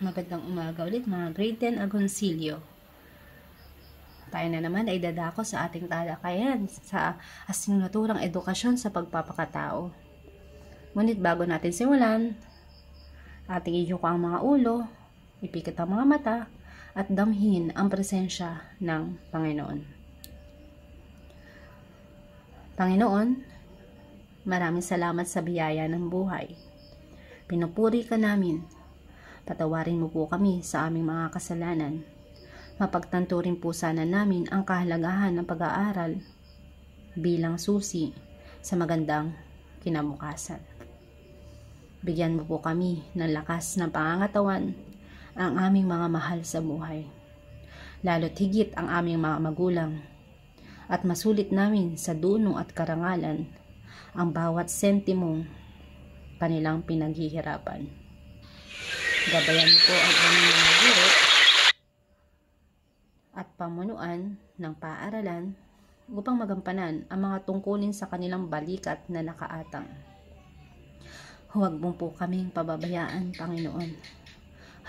Magandang umaga ulit mga grade 10 Agoncillo. Tayo na naman ay dadako sa ating talakayan sa asignaturang edukasyon sa pagpapakatao. Ngunit bago natin simulan, ating iyuko ang mga ulo, ipikit ang mga mata, at damhin ang presensya ng Panginoon. Panginoon, maraming salamat sa biyaya ng buhay. Pinupuri ka namin Patawarin mo po kami sa aming mga kasalanan. Mapagtanto rin po sana namin ang kahalagahan ng pag-aaral bilang susi sa magandang kinabukasan. Bigyan mo po kami ng lakas ng pangangatawan ang aming mga mahal sa buhay. Lalo't higit ang aming mga magulang at masulit namin sa dunong at karangalan ang bawat sentimong kanilang pinaghihirapan. Gabayan niyo po ang aming mga guro at pamunuan ng paaralan upang magampanan ang mga tungkulin sa kanilang balikat na nakaatang. Huwag mo po kaming pababayaan, Panginoon.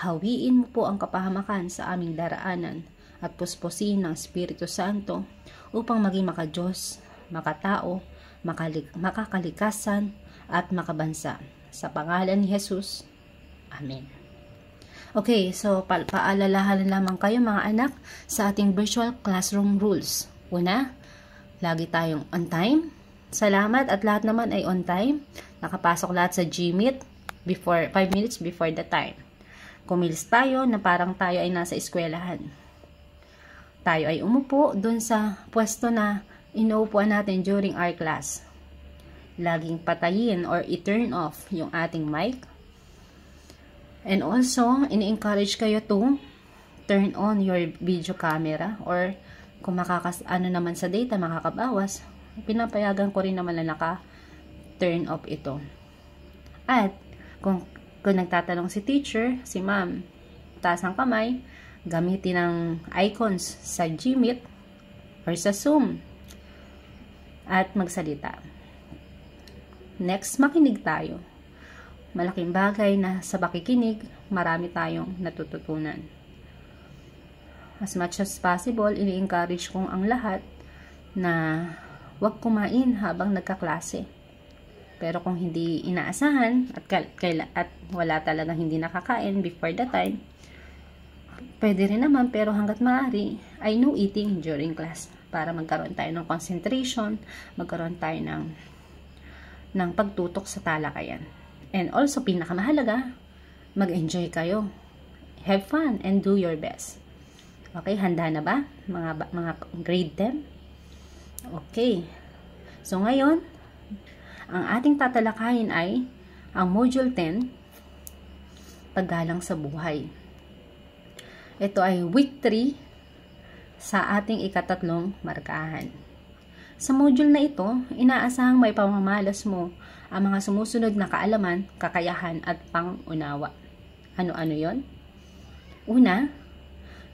Hawiin mo po ang kapahamakan sa aming daraanan at puspusin ng Espiritu Santo upang maging makajos, makatao, makalik makakalikasan at makabansa. Sa pangalan ni Jesus. Amen. Okay, so pa paalalahan lamang kayo mga anak sa ating virtual classroom rules. Una, lagi tayong on time. Salamat at lahat naman ay on time. Nakapasok lahat sa GMEet before 5 minutes before the time. Kumilos tayo na parang tayo ay nasa eskwelahan. Tayo ay umupo doon sa pwesto na inuupuan natin during our class. Laging patayin or i-turn off yung ating mic And also, ini-encourage kayo to turn on your video camera or kung makakas ano naman sa data, makakabawas, pinapayagan ko rin naman na naka turn off ito. At kung, kung nagtatanong si teacher, si ma'am, taas ang kamay, gamitin ang icons sa Gmeet or sa Zoom at magsalita. Next, makinig tayo malaking bagay na sa pakikinig, marami tayong natututunan. As much as possible, ini-encourage kong ang lahat na huwag kumain habang nagkaklase. Pero kung hindi inaasahan at, kaila, at wala talaga hindi nakakain before the time, pwede rin naman pero hanggat maaari ay no eating during class para magkaroon tayo ng concentration, magkaroon tayo ng, ng pagtutok sa talakayan. And also, pinakamahalaga, mag-enjoy kayo. Have fun and do your best. Okay, handa na ba? Mga, mga grade 10? Okay. So, ngayon, ang ating tatalakayin ay ang Module 10, Paggalang sa Buhay. Ito ay week 3 sa ating ikatatlong markahan. Sa module na ito, inaasahang may pamamalas mo ang mga sumusunod na kaalaman, kakayahan at pangunawa. Ano-ano yon? Una,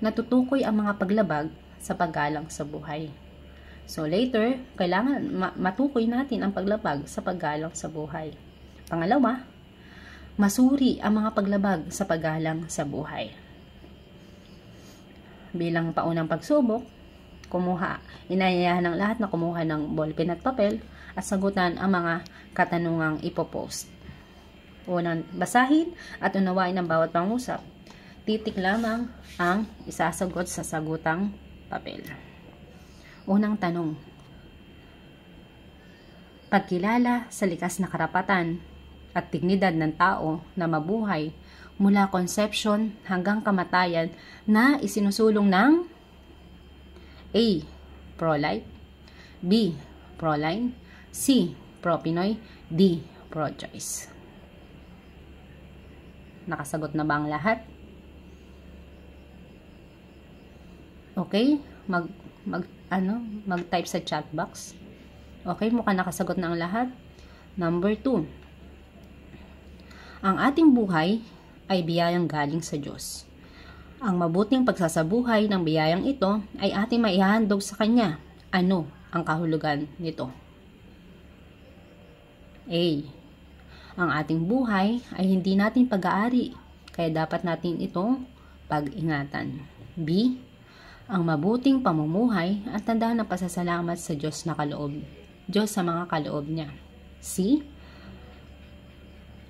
natutukoy ang mga paglabag sa paggalang sa buhay. So later, kailangan matukoy natin ang paglabag sa paggalang sa buhay. Pangalawa, masuri ang mga paglabag sa paggalang sa buhay. Bilang paunang pagsubok, kumuha, inayayahan ng lahat na kumuha ng ballpen at papel at sagutan ang mga katanungang ipopost. Unang basahin at unawain ang bawat pangusap. Titik lamang ang isasagot sa sagutang papel. Unang tanong. Pagkilala sa likas na karapatan at dignidad ng tao na mabuhay mula conception hanggang kamatayan na isinusulong ng A. Prolite B. Proline C. Propinoy D. pro Nakasagot na ba ang lahat? Okay, mag mag ano, mag-type sa chat box. Okay, mukha nakasagot na ang lahat. Number 2. Ang ating buhay ay biyayang galing sa Diyos. Ang mabuting pagsasabuhay ng biyayang ito ay ating maihahandog sa Kanya. Ano ang kahulugan nito? A. Ang ating buhay ay hindi natin pag-aari, kaya dapat natin itong pag-ingatan. B. Ang mabuting pamumuhay at tanda ng pasasalamat sa Diyos na kaloob. Diyos sa mga kaloob niya. C.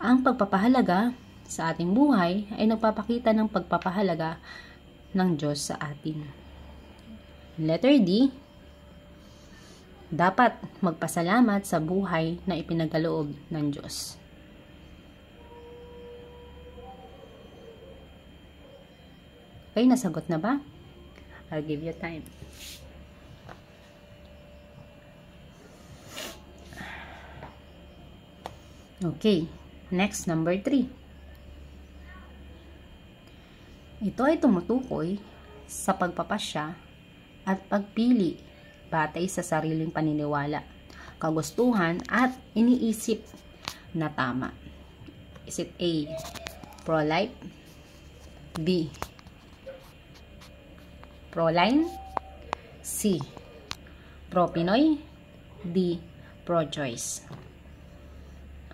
Ang pagpapahalaga sa ating buhay ay nagpapakita ng pagpapahalaga ng Diyos sa atin. Letter D, dapat magpasalamat sa buhay na ipinagkaloob ng Diyos. Okay, nasagot na ba? I'll give you time. Okay, next number 3. Ito ay tumutukoy sa pagpapasya at pagpili batay sa sariling paniniwala, kagustuhan at iniisip na tama. Is it A. Pro-life B. Proline C. Pro-Pinoy D. Pro-choice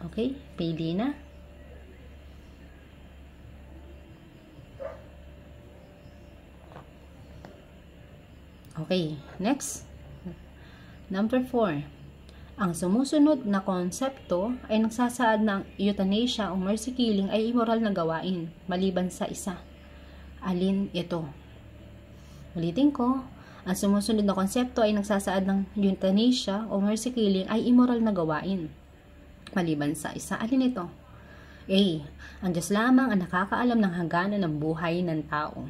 Okay, pili na. Okay, next. Number 4. Ang sumusunod na konsepto ay nagsasaad na ang euthanasia o mercy killing ay immoral na gawain, maliban sa isa. Alin ito? Ulitin ko, ang sumusunod na konsepto ay nagsasaad ng euthanasia o mercy killing ay immoral na gawain, maliban sa isa. Alin ito? A. Ang Diyos lamang ang nakakaalam ng hangganan ng buhay ng tao.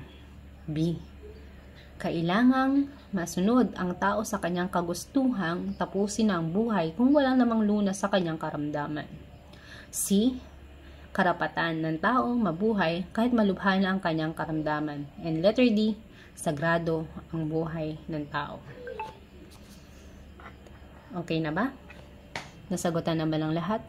B Kailangang masunod ang tao sa kanyang kagustuhang tapusin ang buhay kung wala namang lunas sa kanyang karamdaman. C. Karapatan ng tao mabuhay kahit malubha na ang kanyang karamdaman. And letter D. Sagrado ang buhay ng tao. Okay na ba? Nasagutan na ba lang lahat?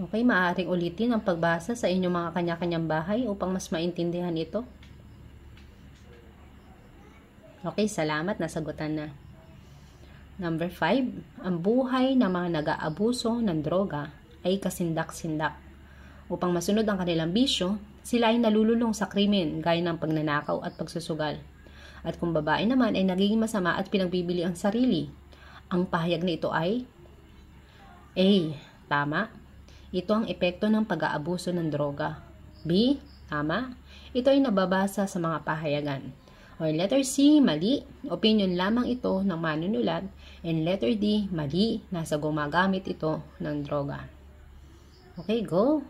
Okay, maaaring ulitin ang pagbasa sa inyong mga kanya-kanyang bahay upang mas maintindihan ito. Okay, salamat. Nasagutan na. Number 5, ang buhay ng mga nag-aabuso ng droga ay kasindak-sindak. Upang masunod ang kanilang bisyo, sila ay nalululong sa krimen gaya ng pagnanakaw at pagsusugal. At kung babae naman ay nagiging masama at pinagbibili ang sarili, ang pahayag na ito ay A. Tama ito ang epekto ng pag-aabuso ng droga. B. Tama. Ito ay nababasa sa mga pahayagan. Or letter C, mali. Opinion lamang ito ng manunulat. And letter D, mali. Nasa gumagamit ito ng droga. Okay, go.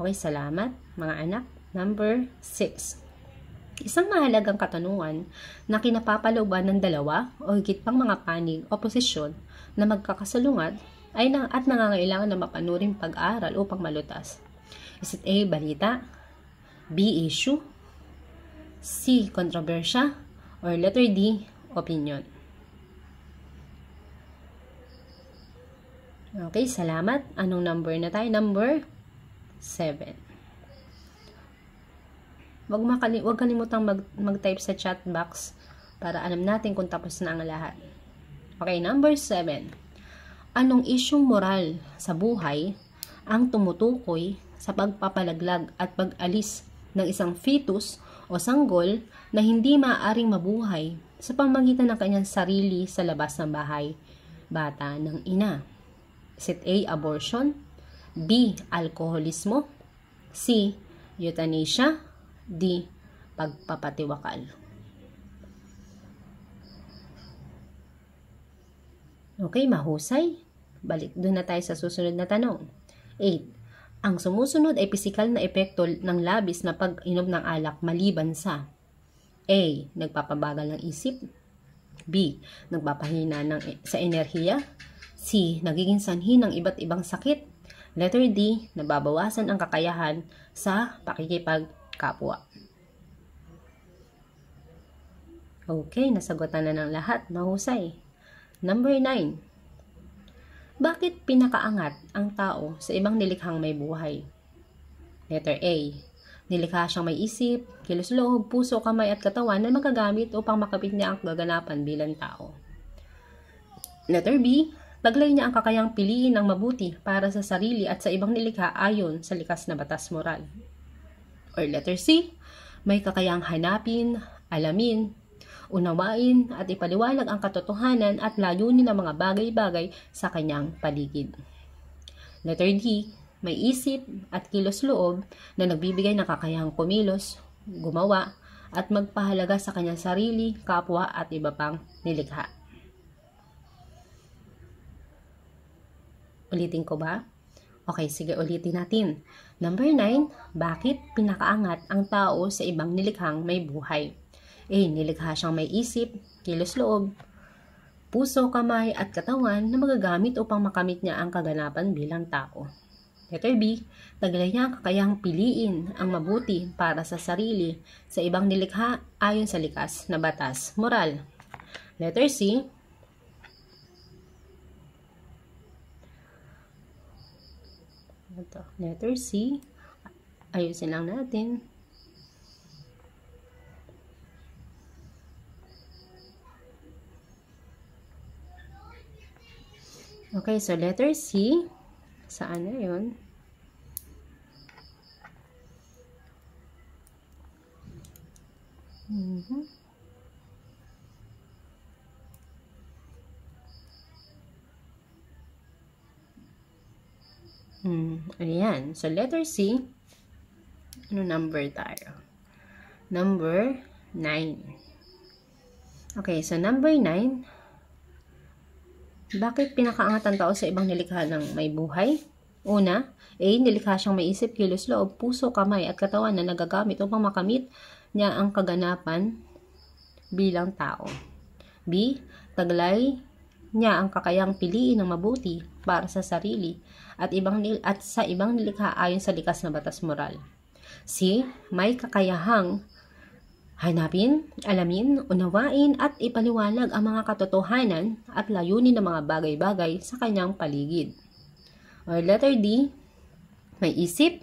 Okay, salamat mga anak. Number 6. Isang mahalagang katanungan na kinapapalooban ng dalawa o higit pang mga panig o posisyon na magkakasalungat ay na, at nangangailangan na mapanuring pag-aral upang malutas. Is it A. Balita? B. Issue? C. Kontrobersya? Or letter D. Opinion? Okay, salamat. Anong number na tayo? Number 7. Huwag, makali- huwag kalimutang mag- mag-type sa chat box para alam natin kung tapos na ang lahat. Okay, number 7. Anong isyong moral sa buhay ang tumutukoy sa pagpapalaglag at pag-alis ng isang fetus o sanggol na hindi maaaring mabuhay sa pamagitan ng kanyang sarili sa labas ng bahay, bata ng ina? Is it A. Abortion? B. Alkoholismo? C. Euthanasia? D. Pagpapatiwakal. Okay, mahusay. Balik doon na tayo sa susunod na tanong. 8. Ang sumusunod ay pisikal na epekto ng labis na pag-inom ng alak maliban sa A. Nagpapabagal ng isip B. Nagpapahina ng, e- sa enerhiya C. Nagiging sanhi ng iba't ibang sakit Letter D. Nababawasan ang kakayahan sa pakikipag kapwa. Okay, nasagutan na ng lahat. Mahusay. Number 9. Bakit pinakaangat ang tao sa ibang nilikhang may buhay? Letter A. Nilikha siyang may isip, kilos loob, puso, kamay at katawan na magagamit upang makapit niya ang gaganapan bilang tao. Letter B. Taglay niya ang kakayang piliin ng mabuti para sa sarili at sa ibang nilikha ayon sa likas na batas moral. Or letter C, may kakayang hanapin, alamin, unawain at ipaliwanag ang katotohanan at layunin ng mga bagay-bagay sa kanyang paligid. Letter D, may isip at kilos loob na nagbibigay ng kakayahang kumilos, gumawa, at magpahalaga sa kanyang sarili, kapwa at iba pang nilikha. Ulitin ko ba? Okay, sige, ulitin natin. Number 9, bakit pinakaangat ang tao sa ibang nilikhang may buhay? A. Eh, nilikha siyang may isip, kilos loob, puso, kamay, at katawan na magagamit upang makamit niya ang kaganapan bilang tao. Letter B, taglay niya ang kakayang piliin ang mabuti para sa sarili sa ibang nilikha ayon sa likas na batas, moral. Letter C, Ito, ano letter C. Ayusin lang natin. Okay, so letter C. Saan na yun? Mm-hmm. Mm, ayan. So, letter C, ano number tayo? Number 9. Okay, so number 9, bakit pinakaangat ang tao sa ibang nilikha ng may buhay? Una, A. Nilikha siyang may isip, kilos loob, puso, kamay at katawan na nagagamit upang makamit niya ang kaganapan bilang tao. B. Taglay niya ang kakayang piliin ng mabuti para sa sarili at, ibang, at sa ibang nilikha ayon sa likas na batas moral. Si may kakayahang Hanapin, alamin, unawain at ipaliwanag ang mga katotohanan at layunin ng mga bagay-bagay sa kanyang paligid. Or letter D, may isip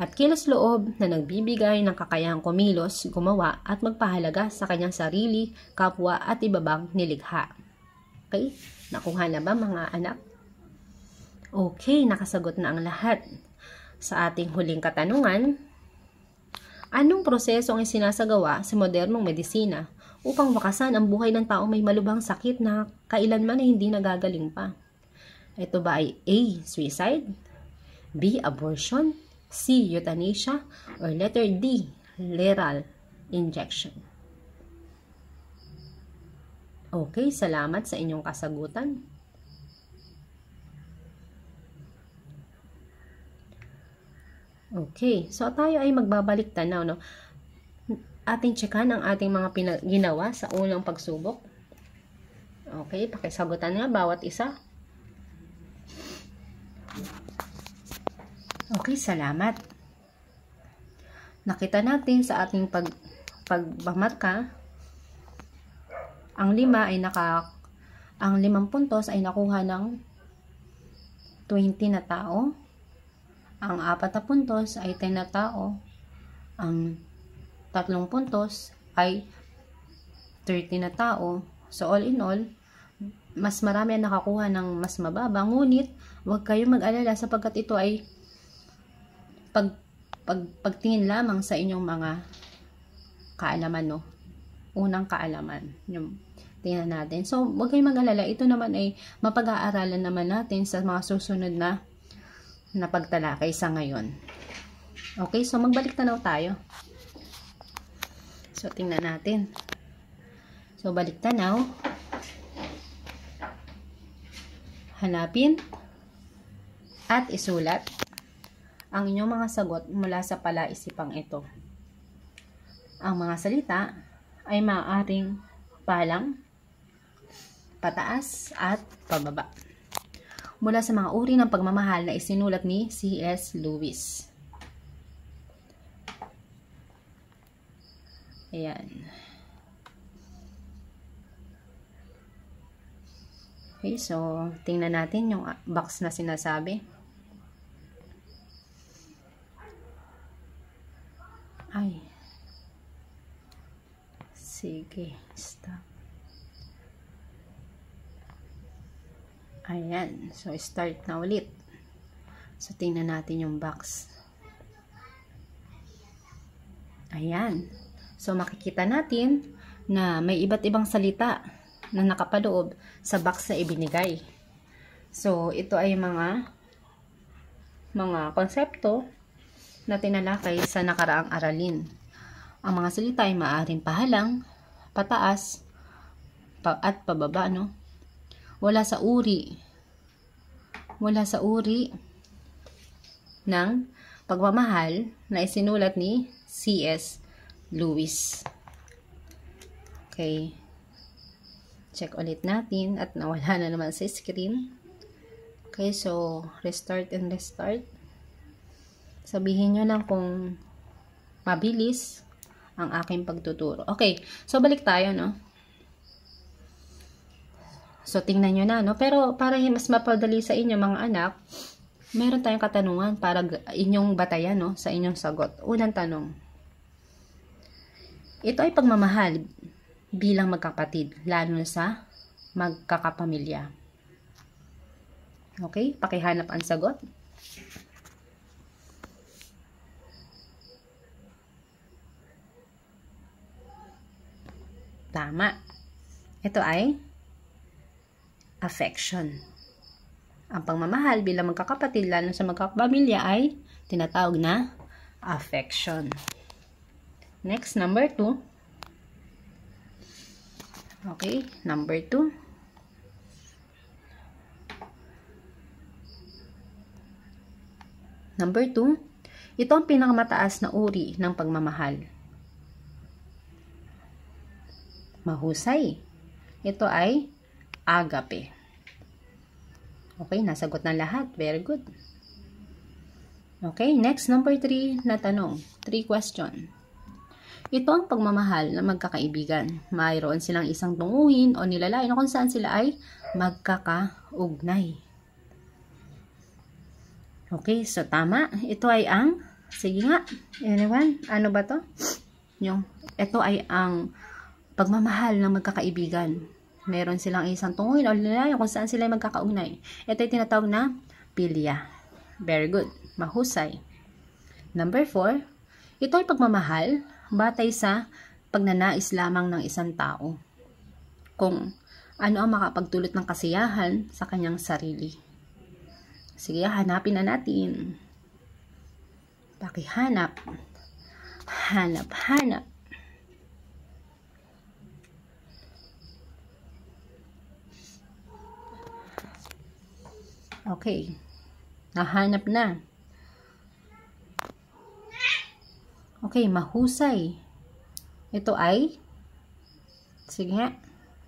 at kilos loob na nagbibigay ng kakayahang kumilos, gumawa at magpahalaga sa kanyang sarili, kapwa at ibabang nilikha. Okay? Nakuha na ba mga anak? Okay, nakasagot na ang lahat. Sa ating huling katanungan, anong proseso ang isinasagawa sa modernong medisina upang wakasan ang buhay ng tao may malubhang sakit na kailanman ay hindi nagagaling pa? Ito ba ay A. Suicide? B. Abortion? C. Euthanasia? Or letter D. Leral injection? Okay, salamat sa inyong kasagutan. Okay, so tayo ay magbabalik tanaw, no? Ating tsekan ang ating mga ginawa sa unang pagsubok. Okay, pakisagutan nga bawat isa. Okay, salamat. Nakita natin sa ating pag pagmamarka, ang lima ay naka ang limang puntos ay nakuha ng 20 na tao. Ang apat na puntos ay 10 na tao. Ang tatlong puntos ay 30 na tao. So all in all, mas marami ang nakakuha ng mas mababa. Ngunit, huwag kayong mag-alala sapagkat ito ay pag, pag, pagtingin lamang sa inyong mga kaalaman. No? Unang kaalaman. Yung, tingnan natin. So, huwag kayong mag-alala. Ito naman ay mapag-aaralan naman natin sa mga susunod na na pagtalakay sa ngayon. Okay, so magbalik tanaw tayo. So, tingnan natin. So, balik tanaw. Hanapin at isulat ang inyong mga sagot mula sa palaisipang ito. Ang mga salita ay maaaring palang, pataas at pababa mula sa mga uri ng pagmamahal na isinulat ni C.S. Lewis. Ayan. Okay, so tingnan natin yung ah, box na sinasabi. Ay. Sige. Ayan. So, start na ulit. So, tingnan natin yung box. Ayan. So, makikita natin na may iba't ibang salita na nakapaloob sa box na ibinigay. So, ito ay mga mga konsepto na tinalakay sa nakaraang aralin. Ang mga salita ay maaaring pahalang, pataas, pa at pababa, no? Wala sa uri. Wala sa uri ng pagmamahal na isinulat ni C.S. Lewis. Okay. Check ulit natin at nawala na naman sa screen. Okay, so restart and restart. Sabihin nyo lang kung mabilis ang aking pagtuturo. Okay, so balik tayo, no? So, tingnan nyo na, no? Pero, para mas mapadali sa inyo, mga anak, meron tayong katanungan para inyong batayan, no? Sa inyong sagot. Unang tanong. Ito ay pagmamahal bilang magkapatid, lalo na sa magkakapamilya. Okay? Pakihanap ang sagot. Tama. Ito ay affection. Ang pagmamahal bilang magkakapatid lalo sa magkakapamilya ay tinatawag na affection. Next, number 2. Okay, number 2. Number 2, ito ang pinakamataas na uri ng pagmamahal. Mahusay. Ito ay agape. Okay, nasagot na lahat. Very good. Okay, next number 3 na tanong. 3 question. Ito ang pagmamahal ng magkakaibigan. Mayroon silang isang tunguhin o nilalain kung saan sila ay magkakaugnay. Okay, so tama. Ito ay ang, sige nga, anyone, ano ba to? Yung, ito ay ang pagmamahal ng magkakaibigan meron silang isang tunguin o lalayo kung saan sila magkakaugnay. Ito ay tinatawag na pilya. Very good. Mahusay. Number 4, ito ay pagmamahal batay sa pagnanais lamang ng isang tao. Kung ano ang makapagtulot ng kasiyahan sa kanyang sarili. Sige, hanapin na natin. Pakihanap. Hanap, hanap. Okay. Nahanap na. Okay, mahusay. Ito ay sige nga,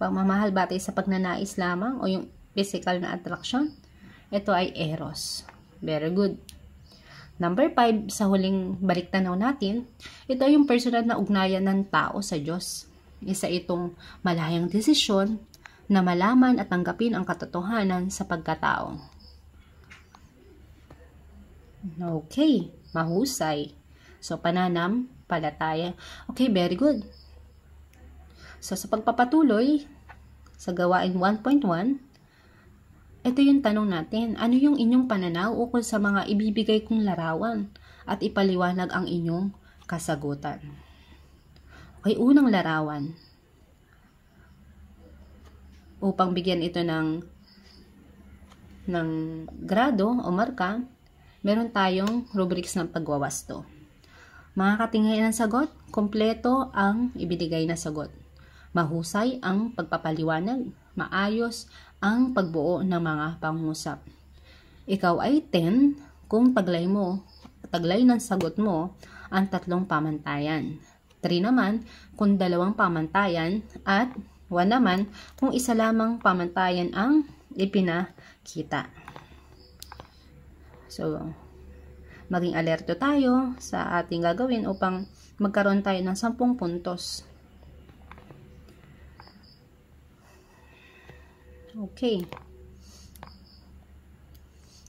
pagmamahal batay sa pagnanais lamang o yung physical na attraction. Ito ay eros. Very good. Number 5, sa huling balik natin, ito ay yung personal na ugnayan ng tao sa Diyos. Isa itong malayang desisyon na malaman at tanggapin ang katotohanan sa pagkatao. Okay, mahusay. So, pananam, palataya. Okay, very good. So, sa pagpapatuloy sa gawain 1.1, ito yung tanong natin. Ano yung inyong pananaw ukol sa mga ibibigay kong larawan at ipaliwanag ang inyong kasagutan? Okay, unang larawan. Upang bigyan ito ng ng grado o marka, meron tayong rubrics ng pagwawasto. Makakatingin ng sagot, kompleto ang ibinigay na sagot. Mahusay ang pagpapaliwanag, maayos ang pagbuo ng mga pangusap. Ikaw ay 10 kung taglay mo, taglay ng sagot mo ang tatlong pamantayan. 3 naman kung dalawang pamantayan at 1 naman kung isa lamang pamantayan ang ipinakita. So, maging alerto tayo sa ating gagawin upang magkaroon tayo ng 10 puntos. Okay.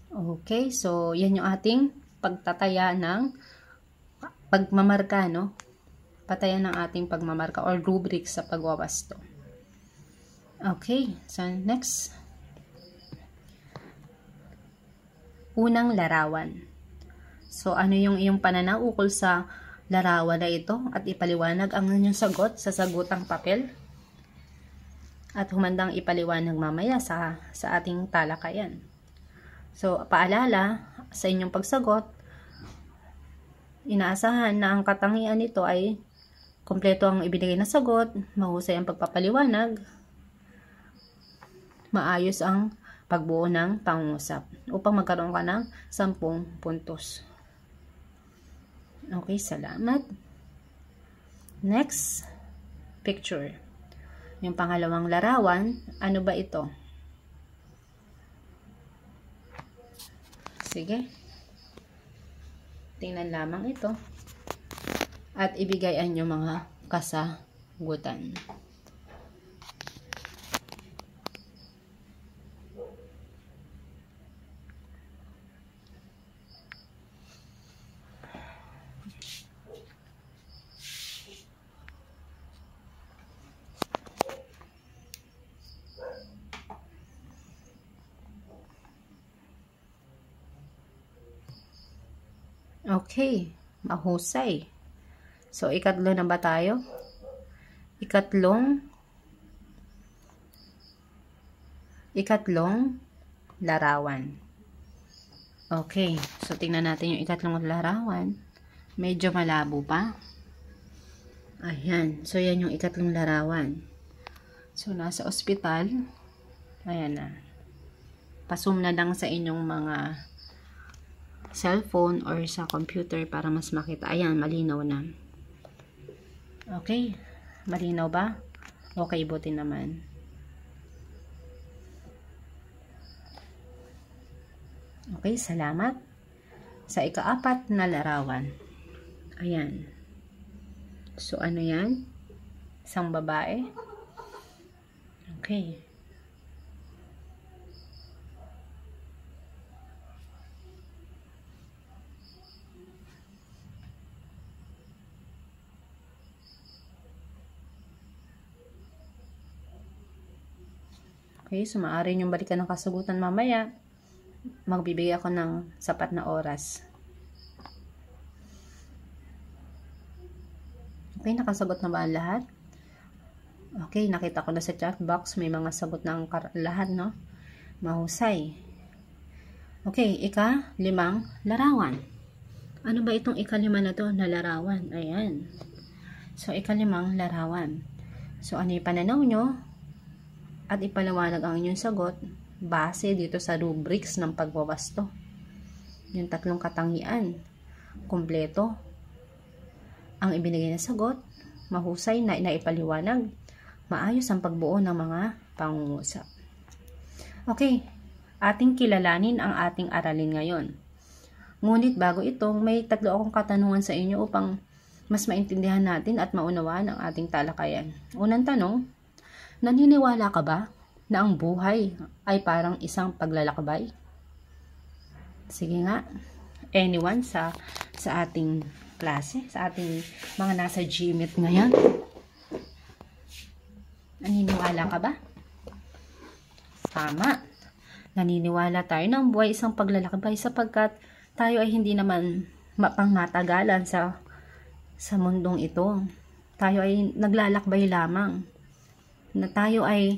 Okay, so yan yung ating pagtataya ng pagmamarka, no? Patayan ng ating pagmamarka or rubric sa pagwawasto. Okay, so next. unang larawan. So, ano yung iyong pananaw ukol sa larawan na ito at ipaliwanag ang inyong sagot sa sagutang papel? At humandang ipaliwanag mamaya sa, sa ating talakayan. So, paalala sa inyong pagsagot, inaasahan na ang katangian nito ay kompleto ang ibinigay na sagot, mahusay ang pagpapaliwanag, maayos ang pagbuo ng pangungusap upang magkaroon ka ng 10 puntos. Okay, salamat. Next picture. Yung pangalawang larawan, ano ba ito? Sige. Tingnan lamang ito. At ibigay yung mga kasagutan. Okay. Mahusay. So, ikatlo na ba tayo? Ikatlong ikatlong larawan. Okay. So, tingnan natin yung ikatlong larawan. Medyo malabo pa. Ayan. So, yan yung ikatlong larawan. So, nasa ospital. Ayan na. Pasum na lang sa inyong mga cellphone or sa computer para mas makita. Ayan, malinaw na. Okay. Malinaw ba? Okay, buti naman. Okay, salamat. Sa ikaapat na larawan. Ayan. So, ano yan? Isang babae. Okay. Okay, so maaari niyong balikan ng kasagutan mamaya. Magbibigay ako ng sapat na oras. Okay, nakasagot na ba ang lahat? Okay, nakita ko na sa chat box may mga sagot na ang lahat, no? Mahusay. Okay, ika limang larawan. Ano ba itong ikalima na to na larawan? Ayan. So, ikalimang larawan. So, ano yung pananaw nyo? at ipaliwanag ang inyong sagot base dito sa rubrics ng pagwawasto. Yung tatlong katangian, kumpleto, ang ibinigay na sagot, mahusay na inaipaliwanag, maayos ang pagbuo ng mga pangungusap. Okay, ating kilalanin ang ating aralin ngayon. Ngunit bago ito, may tatlo akong katanungan sa inyo upang mas maintindihan natin at maunawaan ang ating talakayan. Unang tanong, Naniniwala ka ba na ang buhay ay parang isang paglalakbay? Sige nga, anyone sa, sa ating klase, sa ating mga nasa GMIT ngayon? Naniniwala ka ba? Tama. Naniniwala tayo na ang buhay isang paglalakbay sapagkat tayo ay hindi naman mapangmatagalan sa sa mundong ito. Tayo ay naglalakbay lamang na tayo ay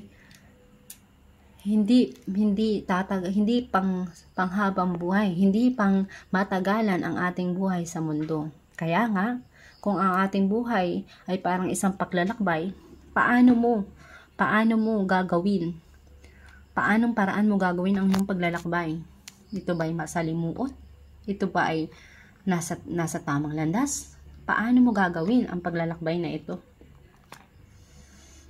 hindi hindi tatag hindi pang panghabang buhay, hindi pang matagalan ang ating buhay sa mundo. Kaya nga, kung ang ating buhay ay parang isang paglalakbay, paano mo paano mo gagawin? Paanong paraan mo gagawin ang iyong paglalakbay? Ito ba ay masalimuot? Ito ba ay nasa, nasa tamang landas? Paano mo gagawin ang paglalakbay na ito?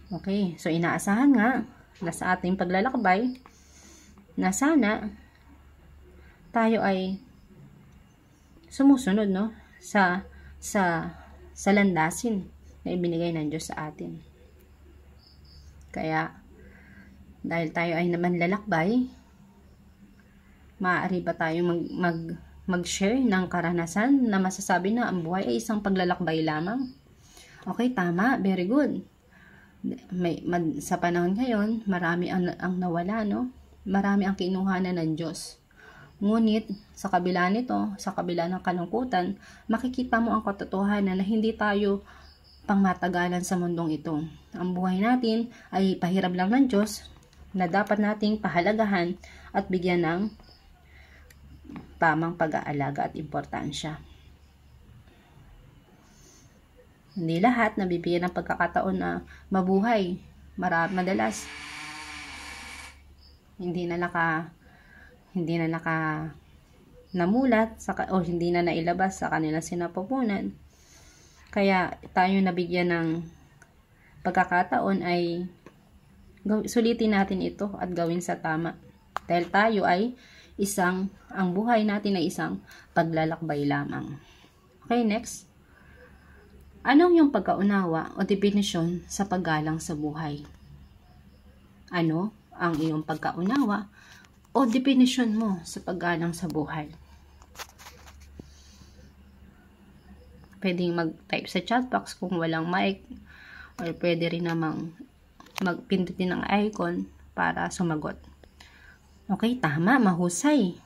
Okay, so inaasahan nga na sa ating paglalakbay na sana tayo ay sumusunod no sa sa sa landasin na ibinigay ng Diyos sa atin. Kaya dahil tayo ay naman lalakbay, maaari ba tayong mag, mag mag-share ng karanasan na masasabi na ang buhay ay isang paglalakbay lamang? Okay, tama. Very good may, mad, sa panahon ngayon, marami ang, ang nawala, no? Marami ang kinuhanan ng Diyos. Ngunit, sa kabila nito, sa kabila ng kalungkutan, makikita mo ang katotohanan na hindi tayo pangmatagalan sa mundong ito. Ang buhay natin ay pahirap lang ng Diyos na dapat nating pahalagahan at bigyan ng tamang pag-aalaga at importansya. Hindi lahat nabibigyan ng pagkakataon na mabuhay. Marami, madalas. Hindi na naka hindi na naka namulat sa, o hindi na nailabas sa kanilang sinapupunan. Kaya tayo nabigyan ng pagkakataon ay sulitin natin ito at gawin sa tama. Dahil tayo ay isang, ang buhay natin ay isang paglalakbay lamang. Okay, next. Anong yung pagkaunawa o definisyon sa paggalang sa buhay? Ano ang iyong pagkaunawa o definisyon mo sa paggalang sa buhay? Pwedeng mag-type sa chat box kung walang mic or pwede rin namang magpindutin ng icon para sumagot. Okay, tama, mahusay.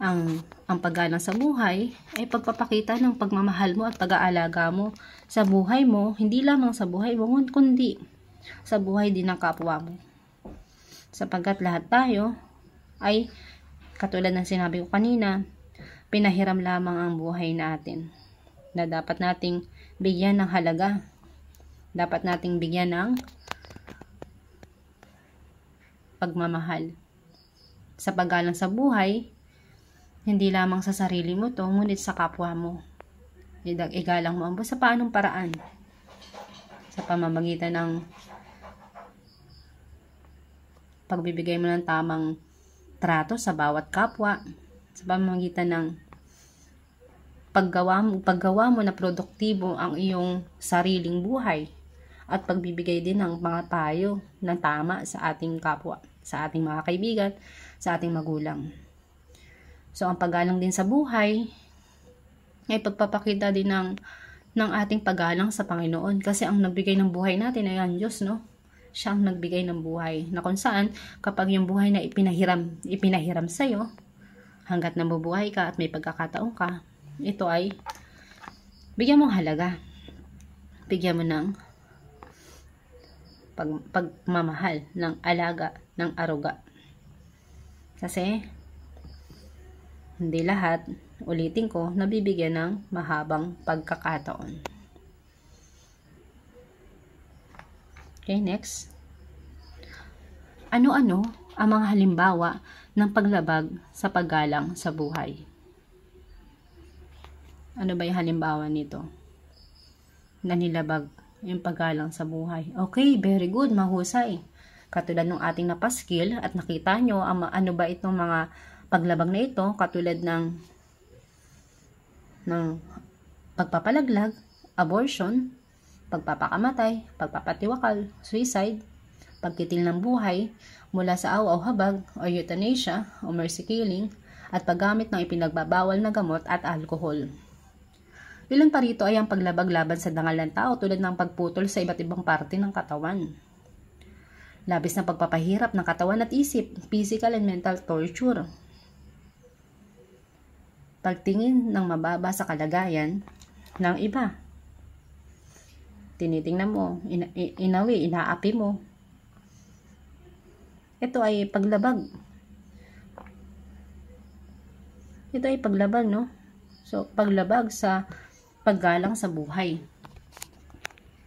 Ang ang paggalang sa buhay ay pagpapakita ng pagmamahal mo at pag-aalaga mo sa buhay mo, hindi lamang sa buhay mo, kundi sa buhay din ng kapwa mo. Sapagkat lahat tayo ay, katulad ng sinabi ko kanina, pinahiram lamang ang buhay natin na dapat nating bigyan ng halaga. Dapat nating bigyan ng pagmamahal. Sa paggalang sa buhay, hindi lamang sa sarili mo to, ngunit sa kapwa mo. Igalang mo ang sa paanong paraan. Sa pamamagitan ng pagbibigay mo ng tamang trato sa bawat kapwa, sa pamamagitan ng paggawa mo, paggawa mo na produktibo ang iyong sariling buhay at pagbibigay din ng mga payo na tama sa ating kapwa, sa ating mga kaibigan, sa ating magulang. So, ang paggalang din sa buhay ay pagpapakita din ng, ng ating paggalang sa Panginoon. Kasi ang nagbigay ng buhay natin ay ang Diyos, no? Siya ang nagbigay ng buhay. Na kung saan, kapag yung buhay na ipinahiram, ipinahiram sa'yo, hanggat nabubuhay ka at may pagkakataon ka, ito ay bigyan mong halaga. Bigyan mo ng pag, pagmamahal ng alaga ng aruga. Kasi, hindi lahat, ulitin ko, nabibigyan ng mahabang pagkakataon. Okay, next. Ano-ano ang mga halimbawa ng paglabag sa paggalang sa buhay? Ano ba yung halimbawa nito? Na nilabag yung paggalang sa buhay. Okay, very good, mahusay. Katulad ng ating napaskill at nakita nyo ang, ano ba itong mga paglabag na ito, katulad ng ng pagpapalaglag, abortion, pagpapakamatay, pagpapatiwakal, suicide, pagkitil ng buhay mula sa awa o habag o euthanasia o mercy killing at paggamit ng ipinagbabawal na gamot at alkohol. Ilan pa rito ay ang paglabag laban sa dangal ng tao tulad ng pagputol sa iba't ibang parte ng katawan. Labis na pagpapahirap ng katawan at isip, physical and mental torture, pagtingin ng mababa sa kalagayan ng iba. Tinitingnan mo, ina inawi, inaapi mo. Ito ay paglabag. Ito ay paglabag, no? So, paglabag sa paggalang sa buhay.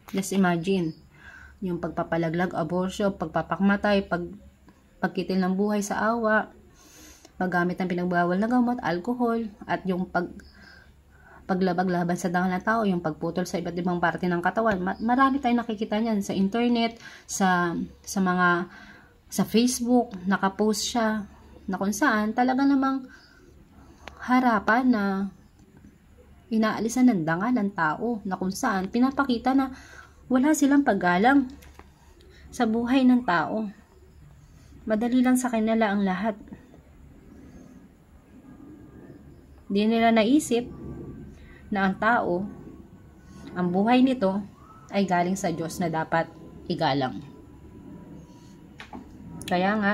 Just imagine, yung pagpapalaglag, abortion, pagpapakmatay, pag, pagkitil ng buhay sa awa, paggamit ng pinagbawal na gamot, alcohol, at yung pag paglabag laban sa dangal ng tao, yung pagputol sa iba't ibang parte ng katawan. Marami tayong nakikita niyan sa internet, sa sa mga sa Facebook, nakapost siya na kung saan talaga namang harapan na inaalisan ng dangal ng tao na kung saan pinapakita na wala silang paggalang sa buhay ng tao. Madali lang sa kanila ang lahat. Hindi nila naisip na ang tao, ang buhay nito, ay galing sa Diyos na dapat igalang. Kaya nga,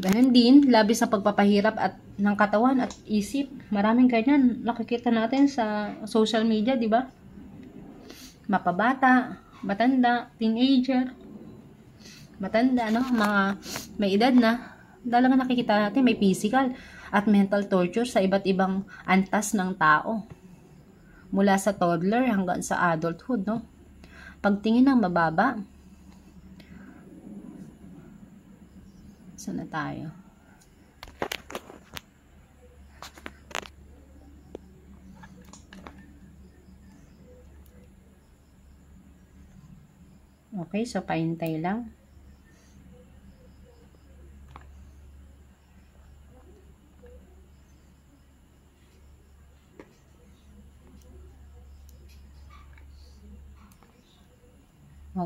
ganun din, labis na pagpapahirap at ng katawan at isip. Maraming ganyan nakikita natin sa social media, di ba? Mapabata, matanda, teenager, matanda, no? mga may edad na, dahil nga nakikita natin may physical at mental torture sa iba't ibang antas ng tao. Mula sa toddler hanggang sa adulthood, no? Pagtingin ng mababa. Saan na tayo? Okay, so paintay lang.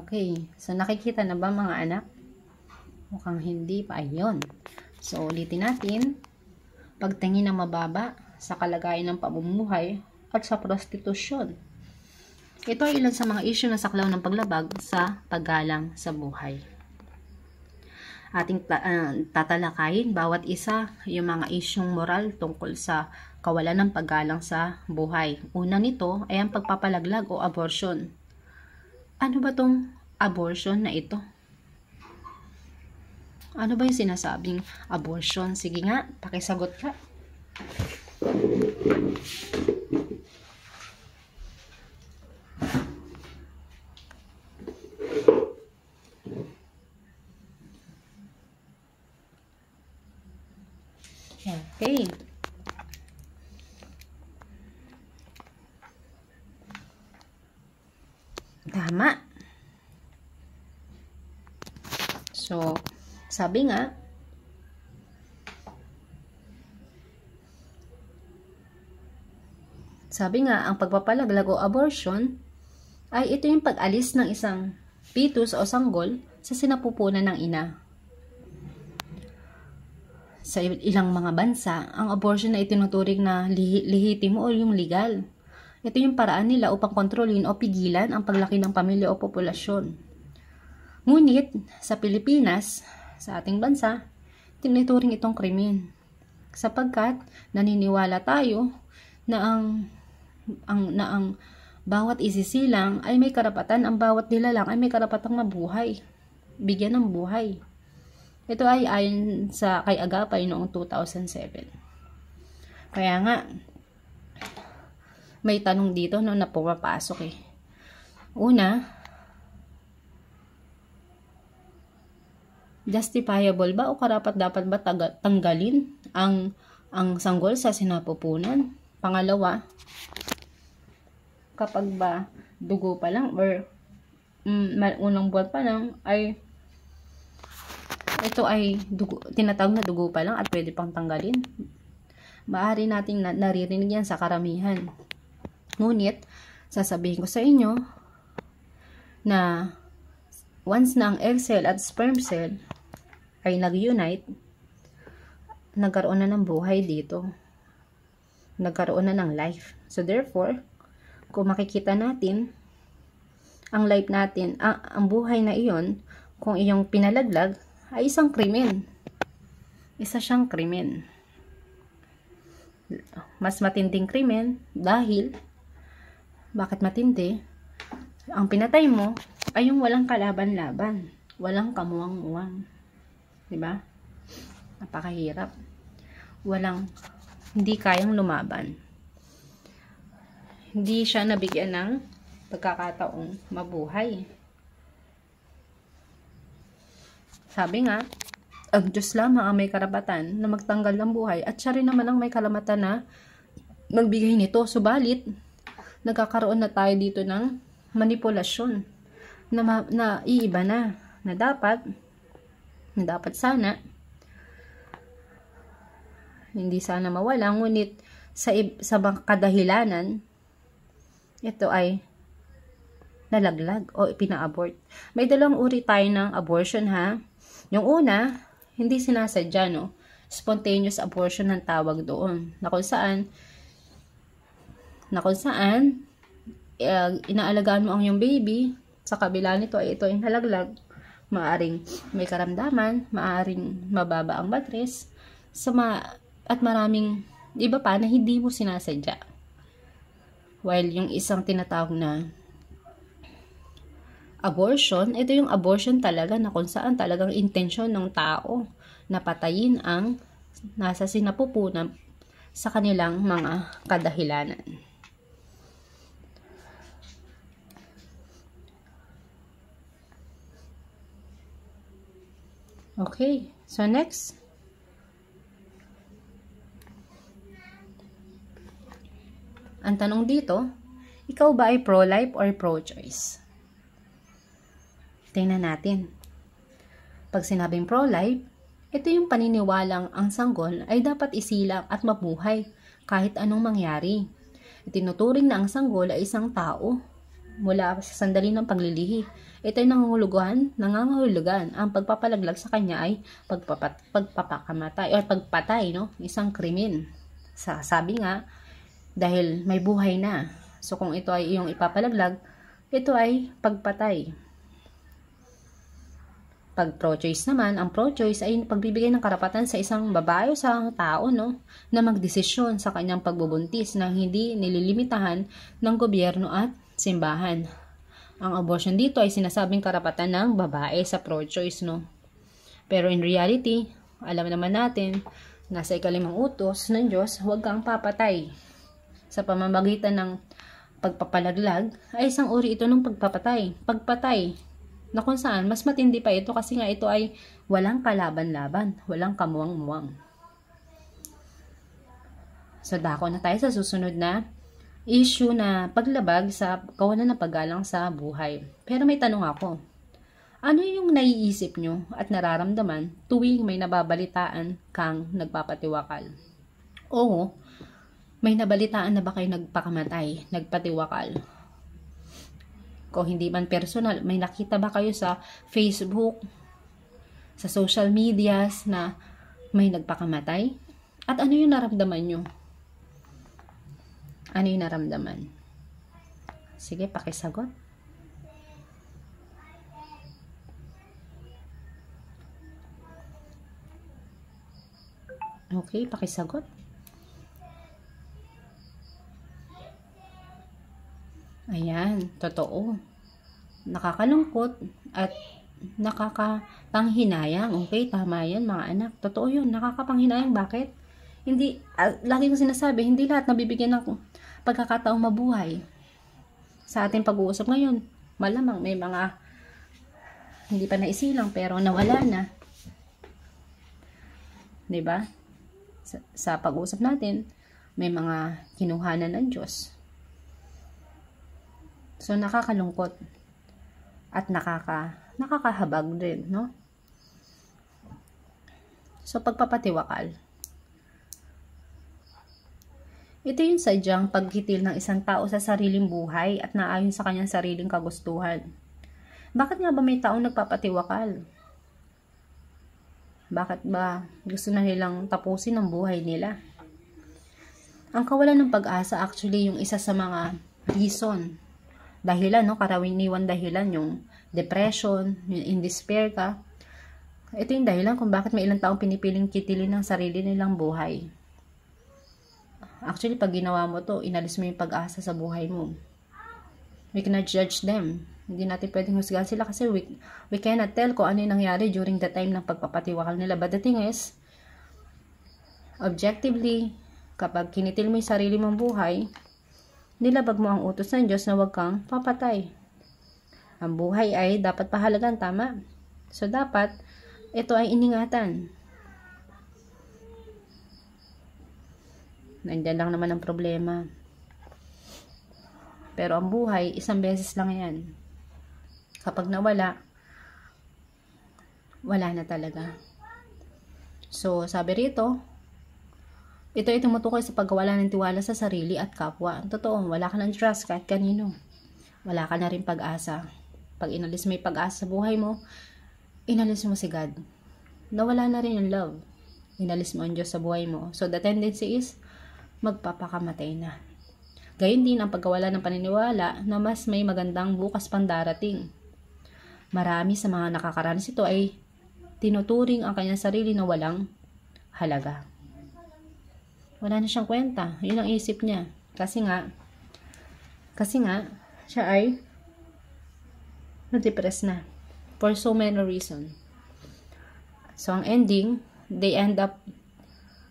Okay. So, nakikita na ba mga anak? Mukhang hindi pa. Ayun. So, ulitin natin. Pagtingin ng mababa sa kalagayan ng pamumuhay at sa prostitusyon. Ito ay ilan sa mga isyu na saklaw ng paglabag sa paggalang sa buhay. Ating ta uh, tatalakayin bawat isa yung mga isyong moral tungkol sa kawalan ng paggalang sa buhay. Una nito ay ang pagpapalaglag o abortion ano ba tong abortion na ito? Ano ba yung sinasabing abortion? Sige nga, pakisagot ka. Sabi nga, sabi nga, ang pagpapalaglag o abortion ay ito yung pag-alis ng isang fetus o sanggol sa sinapupunan ng ina. Sa ilang mga bansa, ang abortion ay itinuturing na lihi o yung legal. Ito yung paraan nila upang kontrolin o pigilan ang paglaki ng pamilya o populasyon. Ngunit, sa Pilipinas, sa ating bansa, tinituring itong krimen. Sapagkat naniniwala tayo na ang ang na ang bawat isisilang ay may karapatan, ang bawat nilalang ay may karapatang mabuhay, bigyan ng buhay. Ito ay ayon sa kay Agapay noong 2007. Kaya nga, may tanong dito no, na pumapasok eh. Una, justifiable ba o karapat dapat ba tanggalin ang ang sanggol sa sinapupunan? Pangalawa, kapag ba dugo pa lang or mm, unang buwan pa lang ay ito ay dugo, tinatawag na dugo pa lang at pwede pang tanggalin. Maaari nating na, naririnig yan sa karamihan. Ngunit, sasabihin ko sa inyo na once na ang egg cell at sperm cell ay nag-unite, nagkaroon na ng buhay dito. Nagkaroon na ng life. So therefore, kung makikita natin, ang life natin, ang, ang buhay na iyon, kung iyong pinalaglag, ay isang krimen. Isa siyang krimen. Mas matinding krimen dahil, bakit matindi? Ang pinatay mo ay yung walang kalaban-laban, walang kamuang-muang. 'Di ba? Napakahirap. Walang hindi kayang lumaban. Hindi siya nabigyan ng pagkakataong mabuhay. Sabi nga, ang Diyos lamang ang may karapatan na magtanggal ng buhay at siya rin naman ang may kalamatan na magbigay nito. Subalit, nagkakaroon na tayo dito ng manipulasyon na, na iiba na, na dapat na dapat sana hindi sana mawala ngunit sa sa kadahilanan ito ay nalaglag o pina-abort. May dalawang uri tayo ng abortion ha. Yung una, hindi sinasadya no. Spontaneous abortion ang tawag doon. Na kung saan na kung saan uh, inaalagaan mo ang yung baby sa kabila nito ay ito ay nalaglag Maaring may karamdaman, maaring mababa ang batres, sa ma- at maraming iba pa na hindi mo sinasadya. While yung isang tinatawag na abortion, ito yung abortion talaga na kung saan talagang intensyon ng tao na patayin ang nasa sinapupunan sa kanilang mga kadahilanan. Okay, so next. Ang tanong dito, ikaw ba ay pro-life or pro-choice? Tingnan natin. Pag sinabing pro-life, ito yung paniniwalang ang sanggol ay dapat isilang at mabuhay kahit anong mangyari. Itinuturing na ang sanggol ay isang tao mula sa sandali ng paglilihi ito ay nangungulugan, nangangahulugan. Ang pagpapalaglag sa kanya ay pagpapat, pagpapakamatay or pagpatay, no? Isang krimen. Sa, sabi nga, dahil may buhay na. So kung ito ay iyong ipapalaglag, ito ay pagpatay. Pag pro-choice naman, ang pro-choice ay pagbibigay ng karapatan sa isang babae o sa isang tao no, na magdesisyon sa kanyang pagbubuntis na hindi nililimitahan ng gobyerno at simbahan. Ang abortion dito ay sinasabing karapatan ng babae sa pro-choice, no? Pero in reality, alam naman natin, nasa ikalimang utos ng Diyos, huwag kang papatay. Sa pamamagitan ng pagpapalaglag, ay isang uri ito ng pagpapatay. Pagpatay, na kung saan mas matindi pa ito kasi nga ito ay walang kalaban-laban, walang kamuang-muang. So dako na tayo sa susunod na issue na paglabag sa kawalan ng paggalang sa buhay. Pero may tanong ako. Ano yung naiisip nyo at nararamdaman tuwing may nababalitaan kang nagpapatiwakal? Oo, may nabalitaan na ba kayo nagpakamatay, nagpatiwakal? Ko hindi man personal, may nakita ba kayo sa Facebook, sa social medias na may nagpakamatay? At ano yung naramdaman nyo? Ano yung naramdaman? Sige, pakisagot. Okay, pakisagot. Ayan, totoo. Nakakalungkot at nakakapanghinayang. Okay, tama yan mga anak. Totoo yun, nakakapanghinayang. Bakit? Hindi, uh, lagi ko sinasabi, hindi lahat nabibigyan ng pagkakataong mabuhay. Sa ating pag-uusap ngayon, malamang may mga hindi pa naisilang pero nawala na. 'Di ba? Sa, sa pag-uusap natin, may mga kinuhanan ng Diyos. So nakakalungkot at nakaka nakakahabag din, no? So pagpapatiwakal ito yung sadyang paghitil ng isang tao sa sariling buhay at naayon sa kanyang sariling kagustuhan. Bakit nga ba may taong nagpapatiwakal? Bakit ba gusto na nilang tapusin ang buhay nila? Ang kawalan ng pag-asa actually yung isa sa mga reason. Dahilan, no? Karawiniwan dahilan yung depression, yung in despair ka. Ito yung dahilan kung bakit may ilang taong pinipiling kitilin ang sarili nilang buhay. Actually, pag ginawa mo to, inalis mo yung pag-asa sa buhay mo. We cannot judge them. Hindi natin pwedeng husgahan sila kasi we, we cannot tell kung ano yung nangyari during the time ng pagpapatiwakal nila. But the thing is, objectively, kapag kinitil mo yung sarili mong buhay, nilabag mo ang utos ng Diyos na huwag kang papatay. Ang buhay ay dapat pahalagan, tama? So, dapat, ito ay iningatan. Nandiyan lang naman ang problema. Pero ang buhay, isang beses lang yan. Kapag nawala, wala na talaga. So, sabi rito, ito ay tumutukoy sa pagkawala ng tiwala sa sarili at kapwa. Totoo, wala ka ng trust kahit kanino. Wala ka na rin pag-asa. Pag inalis mo yung pag-asa sa buhay mo, inalis mo si God. Nawala na rin yung love. Inalis mo ang Diyos sa buhay mo. So, the tendency is, magpapakamatay na. Gayun din ang pagkawala ng paniniwala na mas may magandang bukas pang darating. Marami sa mga nakakaranas ito ay tinuturing ang kanyang sarili na walang halaga. Wala na siyang kwenta. Yun ang isip niya. Kasi nga, kasi nga, siya ay na-depress na for so many reason. So, ang ending, they end up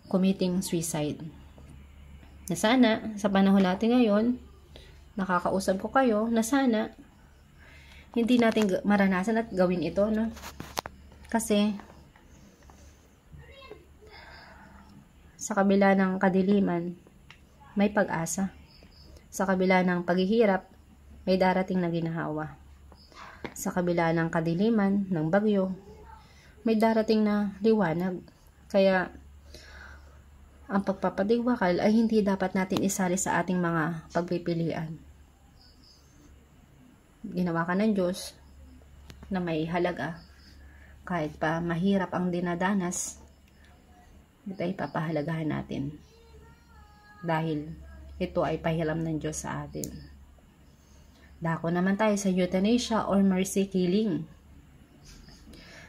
committing suicide na sana sa panahon natin ngayon, nakakausap ko kayo, na sana hindi natin maranasan at gawin ito, no? Kasi sa kabila ng kadiliman, may pag-asa. Sa kabila ng paghihirap, may darating na ginahawa. Sa kabila ng kadiliman ng bagyo, may darating na liwanag. Kaya ang pagpapadiwakal ay hindi dapat natin isali sa ating mga pagpipilian. Ginawa ka ng Diyos na may halaga. Kahit pa mahirap ang dinadanas, ito ay papahalagahan natin. Dahil ito ay pahiram ng Diyos sa atin. Dako naman tayo sa euthanasia or mercy killing.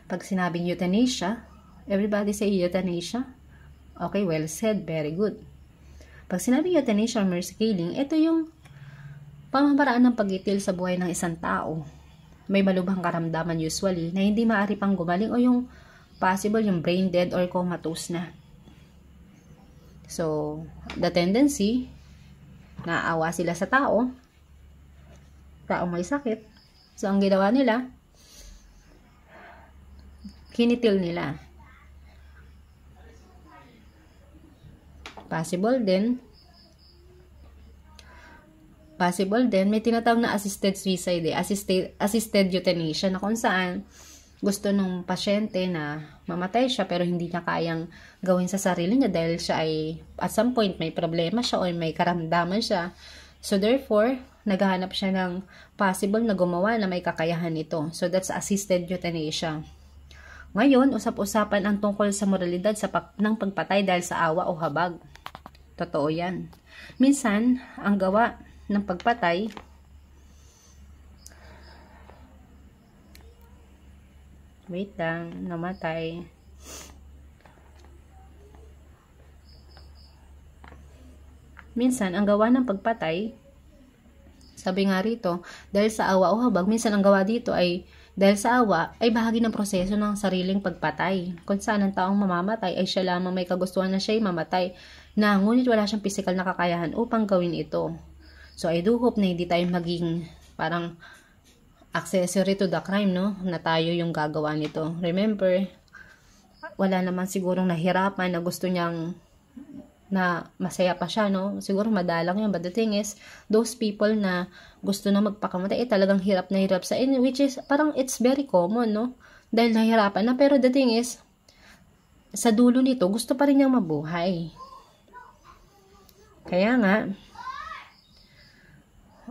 Pag sinabing euthanasia, everybody say euthanasia. Okay, well said. Very good. Pag sinabi euthanasia or mercy killing, ito yung pamamaraan ng pagitil sa buhay ng isang tao. May malubhang karamdaman usually na hindi maaari pang gumaling o yung possible yung brain dead or comatose na. So, the tendency, naawa sila sa tao, taong may sakit. So, ang ginawa nila, kinitil nila. Possible din. Possible din. May tinatawag na assisted suicide eh. Assisted, assisted euthanasia na kung saan gusto nung pasyente na mamatay siya pero hindi niya kayang gawin sa sarili niya dahil siya ay at some point may problema siya o may karamdaman siya. So therefore, naghahanap siya ng possible na gumawa na may kakayahan ito So that's assisted euthanasia. Ngayon, usap-usapan ang tungkol sa moralidad sa pag ng pagpatay dahil sa awa o habag. Totoo yan. Minsan, ang gawa ng pagpatay, wait lang, namatay. Minsan, ang gawa ng pagpatay, sabi nga rito, dahil sa awa o habag, minsan ang gawa dito ay dahil sa awa ay bahagi ng proseso ng sariling pagpatay. Kung saan ang taong mamamatay ay siya lamang may kagustuhan na siya'y mamatay na ngunit wala siyang physical na kakayahan upang gawin ito. So I do hope na hindi tayo maging parang accessory to the crime, no? Na tayo yung gagawa nito. Remember, wala naman sigurong nahirapan na gusto niyang na masaya pa siya, no? Siguro madalang yun. But the thing is, those people na gusto na magpakamatay, eh, talagang hirap na hirap sa in, which is, parang it's very common, no? Dahil nahirapan na. Pero the thing is, sa dulo nito, gusto pa rin niyang mabuhay. Kaya nga,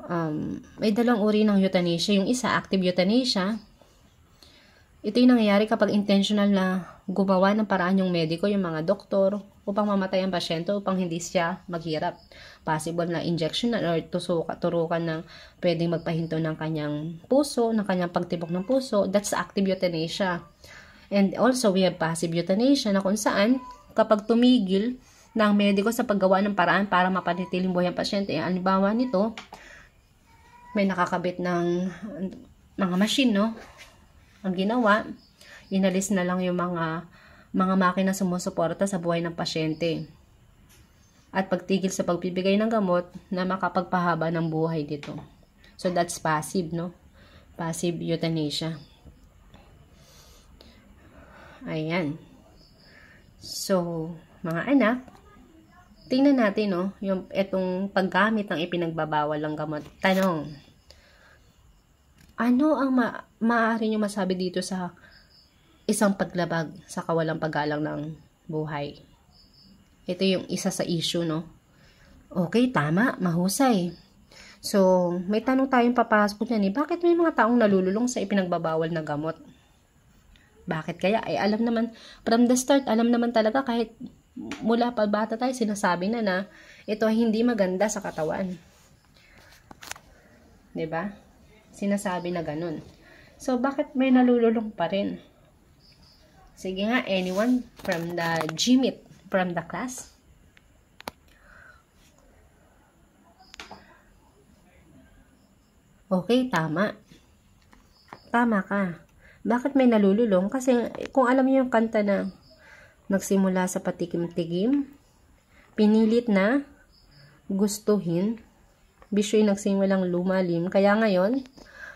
um, may dalawang uri ng euthanasia. Yung isa, active euthanasia. Ito yung nangyayari kapag intentional na gumawa ng paraan yung mediko, yung mga doktor, upang mamatay ang pasyente, upang hindi siya maghirap. Possible na injection or tusuka, turukan ng pwedeng magpahinto ng kanyang puso, ng kanyang pagtibok ng puso. That's active euthanasia. And also, we have passive euthanasia na kung saan, kapag tumigil, ng mediko sa paggawa ng paraan para mapanatiling buhay ang pasyente. Eh, Alibawa nito, may nakakabit ng mga machine, no? Ang ginawa, inalis na lang yung mga mga makina sumusuporta sa buhay ng pasyente at pagtigil sa pagbibigay ng gamot na makapagpahaba ng buhay dito. So that's passive, no? Passive euthanasia. Ayan. So, mga anak, Tingnan natin, no, yung etong paggamit ng ipinagbabawal ng gamot. Tanong, ano ang ma maaari nyo masabi dito sa isang paglabag sa kawalang paggalang ng buhay? Ito yung isa sa issue, no? Okay, tama, mahusay. So, may tanong tayong papasok niyan ni, eh. bakit may mga taong nalululong sa ipinagbabawal na gamot? Bakit kaya? Ay, eh, alam naman, from the start, alam naman talaga kahit mula pa bata tayo sinasabi na na ito ay hindi maganda sa katawan. 'Di ba? Sinasabi na ganun. So bakit may nalululong pa rin? Sige nga, anyone from the gymit, from the class? Okay, tama. Tama ka. Bakit may nalululong? Kasi kung alam niyo yung kanta na Nagsimula sa patikim tigim Pinilit na gustuhin. Bisyo'y nagsimulang lumalim. Kaya ngayon,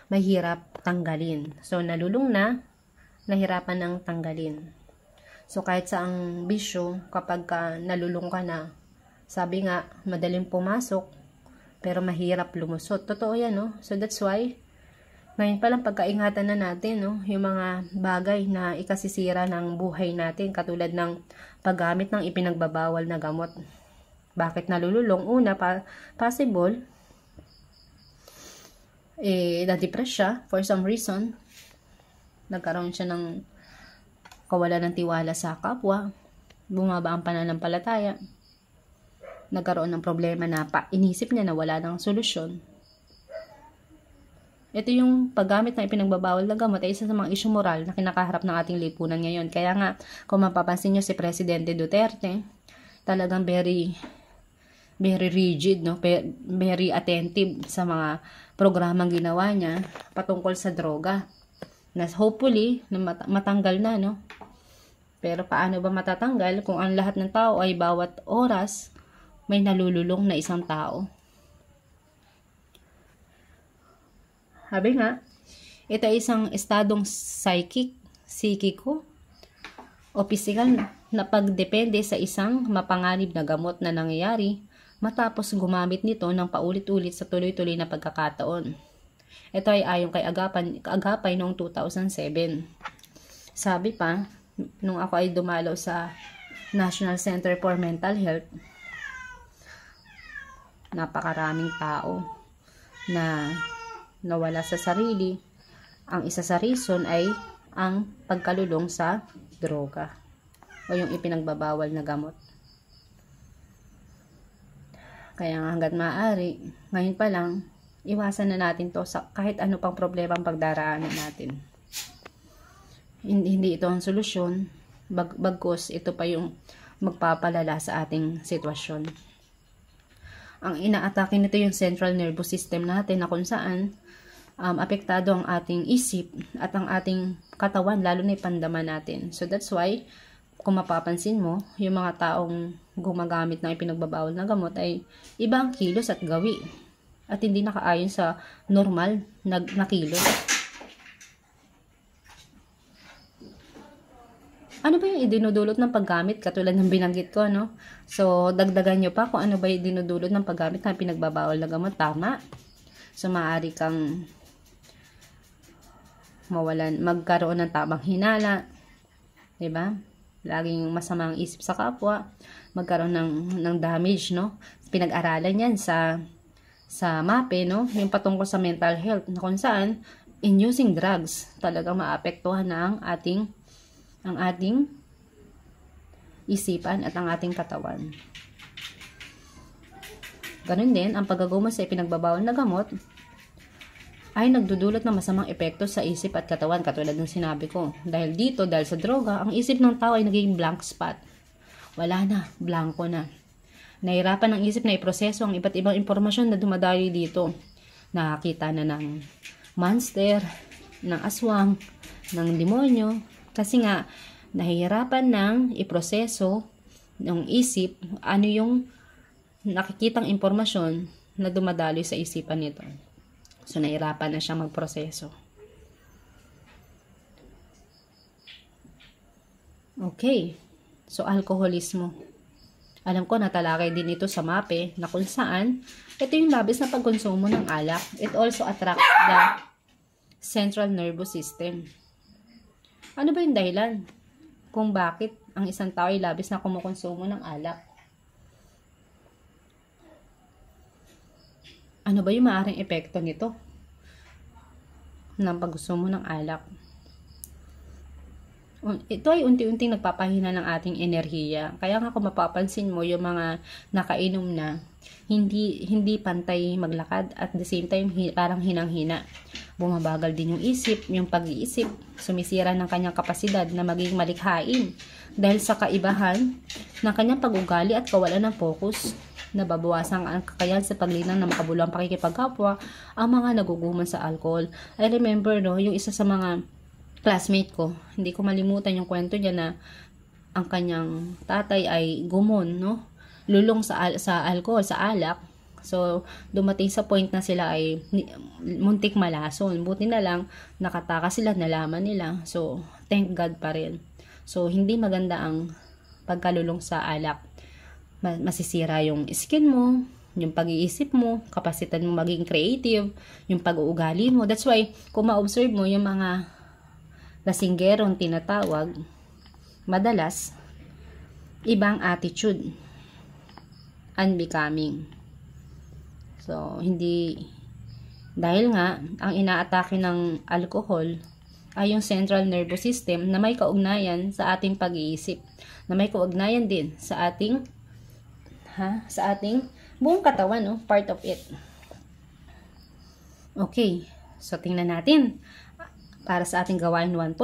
mahirap tanggalin. So, nalulung na, nahirapan ng tanggalin. So, kahit sa ang bisyo, kapag ka nalulung ka na, sabi nga, madaling pumasok, pero mahirap lumusot. Totoo yan, no? So, that's why, ngayon pa lang pagkaingatan na natin no, yung mga bagay na ikasisira ng buhay natin katulad ng paggamit ng ipinagbabawal na gamot. Bakit nalululong? Una, pa possible eh, na-depress siya for some reason. Nagkaroon siya ng kawalan ng tiwala sa kapwa. Bumaba ang pananampalataya. Nagkaroon ng problema na pa inisip niya na wala ng solusyon ito yung paggamit ng ipinagbabawal na gamot ay isa sa mga isyu moral na kinakaharap ng ating lipunan ngayon. Kaya nga, kung mapapansin nyo si Presidente Duterte, talagang very very rigid, no? very attentive sa mga programang ginawa niya patungkol sa droga. Na hopefully, na matanggal na, no? Pero paano ba matatanggal kung ang lahat ng tao ay bawat oras may nalululong na isang tao? Sabi nga, ito ay isang estadong psychic, psikiko, o physical na pagdepende sa isang mapanganib na gamot na nangyayari matapos gumamit nito ng paulit-ulit sa tuloy-tuloy na pagkakataon. Ito ay ayon kay Agapan, Agapay noong 2007. Sabi pa, nung ako ay dumalo sa National Center for Mental Health, napakaraming tao na nawala sa sarili. Ang isa sa reason ay ang pagkalulong sa droga o yung ipinagbabawal na gamot. Kaya nga hanggat maaari, ngayon pa lang, iwasan na natin to sa kahit ano pang problema ang pagdaraanan natin. Hindi, hindi ito ang solusyon, bag, bagkus ito pa yung magpapalala sa ating sitwasyon. Ang inaatake nito yung central nervous system natin na kung saan um, apektado ang ating isip at ang ating katawan, lalo na pandama natin. So, that's why, kung mapapansin mo, yung mga taong gumagamit ng ipinagbabawal na gamot ay ibang kilos at gawi at hindi nakaayon sa normal na, na kilos. Ano ba yung idinudulot ng paggamit katulad ng binanggit ko, no? So, dagdagan nyo pa kung ano ba yung idinudulot ng paggamit ng pinagbabawal na gamot. Tama. So, maaari kang mawalan, magkaroon ng tamang hinala, 'di ba? Laging masamang isip sa kapwa, magkaroon ng ng damage, no? Pinag-aralan 'yan sa sa MAPE, no? Yung patungkol sa mental health na kung saan in using drugs talagang maapektuhan na ang ating ang ating isipan at ang ating katawan. Ganun din, ang paggagumos sa ipinagbabawal na gamot ay nagdudulot ng masamang epekto sa isip at katawan katulad ng sinabi ko. Dahil dito, dahil sa droga, ang isip ng tao ay naging blank spot. Wala na, blanko na. Nahirapan ang isip na iproseso ang iba't ibang impormasyon na dumadayo dito. Nakakita na ng monster, ng aswang, ng demonyo. Kasi nga, nahihirapan ng iproseso ng isip ano yung nakikitang impormasyon na dumadaloy sa isipan nito. So, nahirapan na siya magproseso. Okay. So, alkoholismo. Alam ko, natalakay din ito sa MAPE na kung saan ito yung labis na pagkonsumo ng alak. It also attracts the central nervous system. Ano ba yung dahilan kung bakit ang isang tao ay labis na kumukonsumo ng alak? Ano ba yung maaring epekto nito? ng paggusto mo ng alak. Ito ay unti-unting nagpapahina ng ating enerhiya. Kaya nga kung mapapansin mo yung mga nakainom na, hindi, hindi pantay maglakad at the same time hi, parang hinang-hina. Bumabagal din yung isip, yung pag-iisip, sumisira ng kanyang kapasidad na maging malikhain dahil sa kaibahan ng kanyang pag-ugali at kawalan ng focus nababawasan ang kakayahan sa paglinang ng makabulang pakikipagkapwa ang mga naguguman sa alcohol. I remember, no, yung isa sa mga classmate ko, hindi ko malimutan yung kwento niya na ang kanyang tatay ay gumon, no? Lulong sa, al sa alcohol, sa alak. So, dumating sa point na sila ay muntik malason. Buti na lang, nakataka sila, nalaman nila. So, thank God pa rin. So, hindi maganda ang pagkalulong sa alak masisira yung skin mo, yung pag-iisip mo, kapasitan mo maging creative, yung pag-uugali mo. That's why, kung ma-observe mo yung mga lasinggerong tinatawag, madalas, ibang attitude, unbecoming. So, hindi, dahil nga, ang inaatake ng alcohol ay yung central nervous system na may kaugnayan sa ating pag-iisip, na may kaugnayan din sa ating ha? Sa ating buong katawan, no? part of it. Okay. So, tingnan natin. Para sa ating gawain 1.2,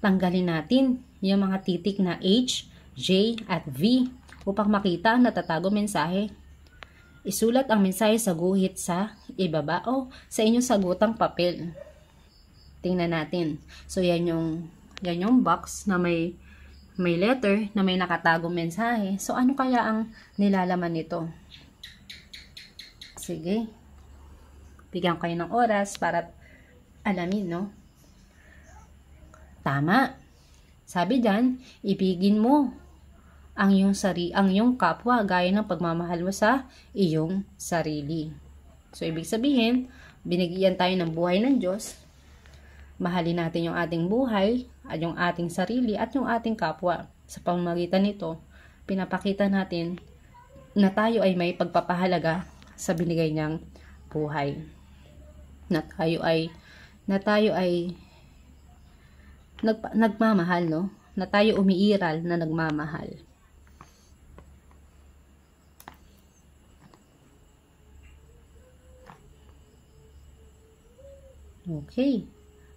tanggalin natin yung mga titik na H, J, at V upang makita ang natatago mensahe. Isulat ang mensahe sa guhit sa ibaba o sa inyong sagutang papel. Tingnan natin. So, yan yung, yan yung box na may may letter na may nakatagong mensahe. So, ano kaya ang nilalaman nito? Sige. Bigyan kayo ng oras para alamin, no? Tama. Sabi dyan, ibigin mo ang iyong, sari, ang iyong kapwa gaya ng pagmamahal mo sa iyong sarili. So, ibig sabihin, binigyan tayo ng buhay ng Diyos. Mahalin natin yung ating buhay at yung ating sarili at yung ating kapwa. Sa pamamagitan nito, pinapakita natin na tayo ay may pagpapahalaga sa binigay niyang buhay. Na tayo ay na tayo ay nag, nagmamahal, no? Na tayo umiiral na nagmamahal. Okay.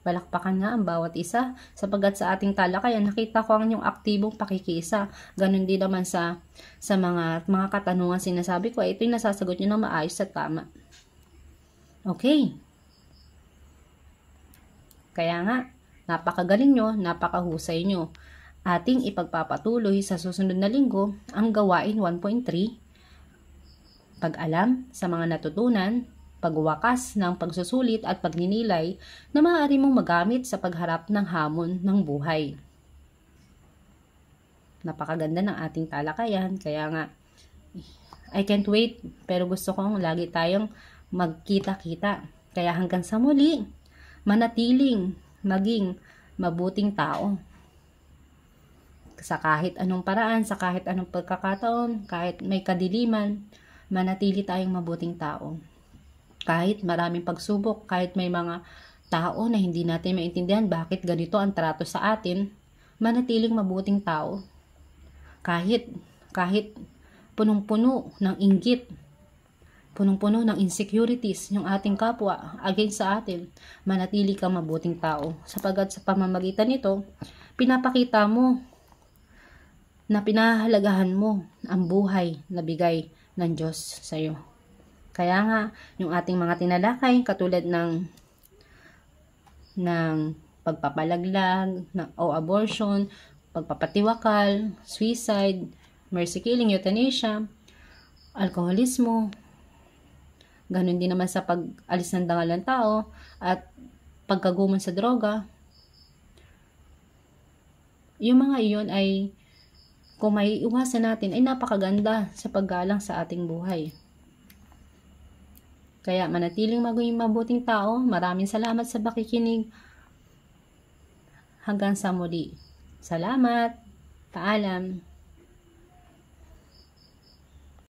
Palakpakan nga ang bawat isa, sapagkat sa ating talakayan nakita ko ang inyong aktibong pakikisa. Ganon din naman sa, sa mga, mga katanungan sinasabi ko, ito'y nasasagot nyo ng maayos at tama. Okay. Kaya nga, napakagaling nyo, napakahusay nyo. Ating ipagpapatuloy sa susunod na linggo ang gawain 1.3 pag-alam sa mga natutunan, pagwakas ng pagsusulit at pagninilay na maaari mong magamit sa pagharap ng hamon ng buhay. Napakaganda ng ating talakayan, kaya nga, I can't wait, pero gusto kong lagi tayong magkita-kita. Kaya hanggang sa muli, manatiling maging mabuting tao. Sa kahit anong paraan, sa kahit anong pagkakataon, kahit may kadiliman, manatili tayong mabuting tao kahit maraming pagsubok, kahit may mga tao na hindi natin maintindihan bakit ganito ang trato sa atin, manatiling mabuting tao. Kahit, kahit punong-puno ng inggit, punong-puno ng insecurities yung ating kapwa against sa atin, manatili kang mabuting tao. Sapagat sa pamamagitan nito, pinapakita mo na pinahalagahan mo ang buhay na bigay ng Diyos sa iyo. Kaya nga, yung ating mga tinalakay, katulad ng ng pagpapalaglag ng, o abortion, pagpapatiwakal, suicide, mercy killing, euthanasia, alkoholismo, ganun din naman sa pag-alis ng dangal ng tao at pagkagumon sa droga. Yung mga iyon ay kung maiiwasan natin ay napakaganda sa paggalang sa ating buhay. Kaya manatiling maging mabuting tao. Maraming salamat sa pakikinig. Hanggang sa muli. Salamat. Paalam.